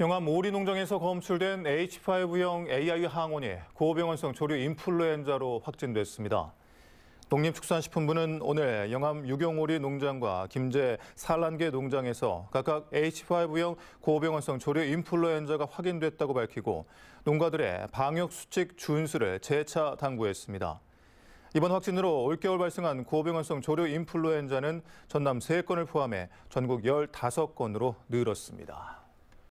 영암 오리농장에서 검출된 H5형 AI 항원이 고병원성 조류 인플루엔자로 확진됐습니다. 농림축산식품부는 오늘 영암 유경오리 농장과 김제 산란계 농장에서 각각 H5형 고병원성 조류 인플루엔자가 확인됐다고 밝히고 농가들의 방역수칙 준수를 재차 당부했습니다. 이번 확진으로 올겨울 발생한 고병원성 조류 인플루엔자는 전남 3건을 포함해 전국 15건으로 늘었습니다.